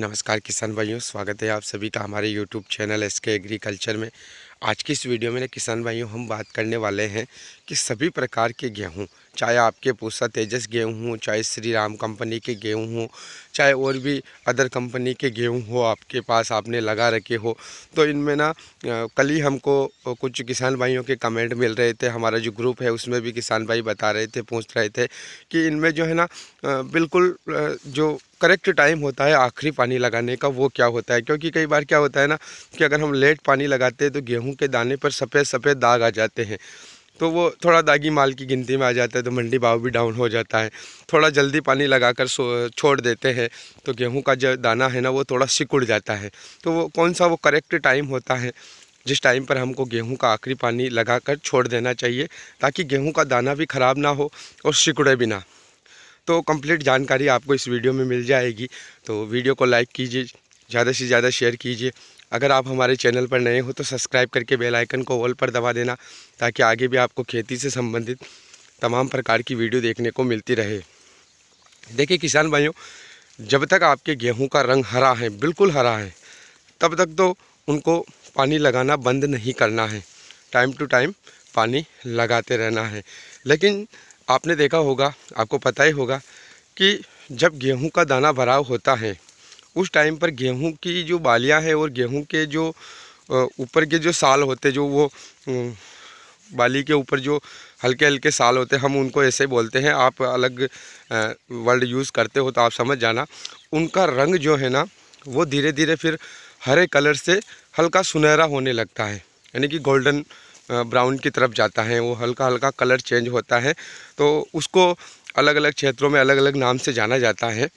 नमस्कार किसान भाइयों स्वागत है आप सभी का हमारे YouTube channel S K agriculture में आज की इस वीडियो में किसान भाइयों हम बात करने वाले हैं कि सभी प्रकार के गेहूं चाहे आपके पूसा तेजस गेहूं हो चाहे श्री राम कंपनी के गेहूं हो चाहे और भी अदर कंपनी के गेहूं हो आपके पास आपने लगा रखे हो तो इनमें ना कल ही हमको कुछ किसान भाइयों के कमेंट मिल रहे थे हमारा जो ग्रुप है उसमें भी किसान भाई बता रहे थे पूछ रहे थे कि इनमें जो है ना बिल्कुल जो करेक्ट टाइम होता है आखिरी पानी लगाने का वो क्या होता है क्योंकि कई बार क्या होता है ना कि अगर हम लेट पानी लगाते हैं तो गेहूँ गेहूँ के दाने पर सफ़ेद सफ़ेद दाग आ जाते हैं तो वो थोड़ा दागी माल की गिनती में आ जाता है तो मंडी भाव भी डाउन हो जाता है थोड़ा जल्दी पानी लगाकर छोड़ देते हैं तो गेहूं का जो दाना है ना वो थोड़ा सिकुड़ जाता है तो वो कौन सा वो करेक्ट टाइम होता है जिस टाइम पर हमको गेहूं का आखिरी पानी लगाकर छोड़ देना चाहिए ताकि गेहूं का दाना भी ख़राब ना हो और सिकुड़े भी ना तो कंप्लीट जानकारी आपको इस वीडियो में मिल जाएगी तो वीडियो को लाइक कीजिए ज़्यादा से ज़्यादा शेयर कीजिए अगर आप हमारे चैनल पर नए हो तो सब्सक्राइब करके बेल आइकन को ऑल पर दबा देना ताकि आगे भी आपको खेती से संबंधित तमाम प्रकार की वीडियो देखने को मिलती रहे देखिए किसान भाइयों जब तक आपके गेहूं का रंग हरा है बिल्कुल हरा है तब तक तो उनको पानी लगाना बंद नहीं करना है टाइम टू टाइम पानी लगाते रहना है लेकिन आपने देखा होगा आपको पता ही होगा कि जब गेहूं का दाना भराव होता है उस टाइम पर गेहूं की जो बालियां है और गेहूं के जो ऊपर के जो साल होते जो वो बाली के ऊपर जो हल्के हल्के साल होते हम उनको ऐसे बोलते हैं आप अलग वर्ड यूज़ करते हो तो आप समझ जाना उनका रंग जो है ना वो धीरे धीरे फिर हरे कलर से हल्का सुनहरा होने लगता है यानी कि गोल्डन ब्राउन की तरफ जाता है वो हल्का हल्का कलर चेंज होता है तो उसको अलग अलग क्षेत्रों में अलग अलग नाम से जाना जाता है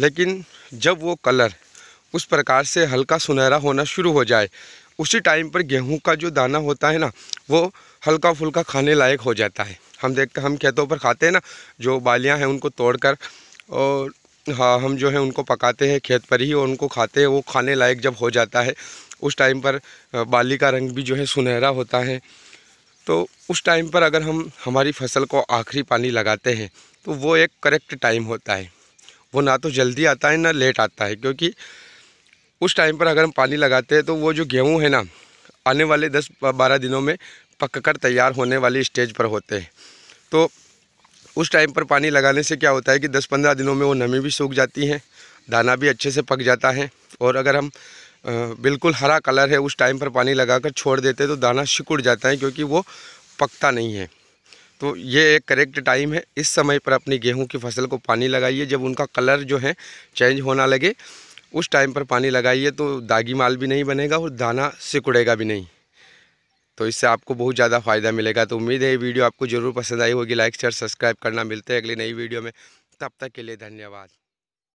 लेकिन जब वो कलर उस प्रकार से हल्का सुनहरा होना शुरू हो जाए उसी टाइम पर गेहूं का जो दाना होता है ना वो हल्का फुल्का खाने लायक हो जाता है हम देखते हम खेतों पर खाते हैं ना जो बालियां हैं उनको तोड़कर और हाँ हम जो है उनको पकाते हैं खेत पर ही और उनको खाते हैं वो खाने लायक जब हो जाता है उस टाइम पर बाली का रंग भी जो है सुनहरा होता है तो उस टाइम पर अगर हम हमारी फसल को आखिरी पानी लगाते हैं तो वो एक करेक्ट टाइम होता है वो ना तो जल्दी आता है ना लेट आता है क्योंकि उस टाइम पर अगर हम पानी लगाते हैं तो वो जो गेहूँ है ना आने वाले दस बारह दिनों में पक कर तैयार होने वाली स्टेज पर होते हैं तो उस टाइम पर पानी लगाने से क्या होता है कि दस पंद्रह दिनों में वो नमी भी सूख जाती है दाना भी अच्छे से पक जाता है और अगर हम बिल्कुल हरा कलर है उस टाइम पर पानी लगा कर छोड़ देते हैं तो दाना सिकुड़ जाता है क्योंकि वो पकता नहीं है तो ये एक करेक्ट टाइम है इस समय पर अपनी गेहूं की फसल को पानी लगाइए जब उनका कलर जो है चेंज होना लगे उस टाइम पर पानी लगाइए तो दागी माल भी नहीं बनेगा और दाना सिकुड़ेगा भी नहीं तो इससे आपको बहुत ज़्यादा फ़ायदा मिलेगा तो उम्मीद है ये वीडियो आपको ज़रूर पसंद आई होगी लाइक शेयर सब्सक्राइब करना मिलते हैं अगली नई वीडियो में तब तक के लिए धन्यवाद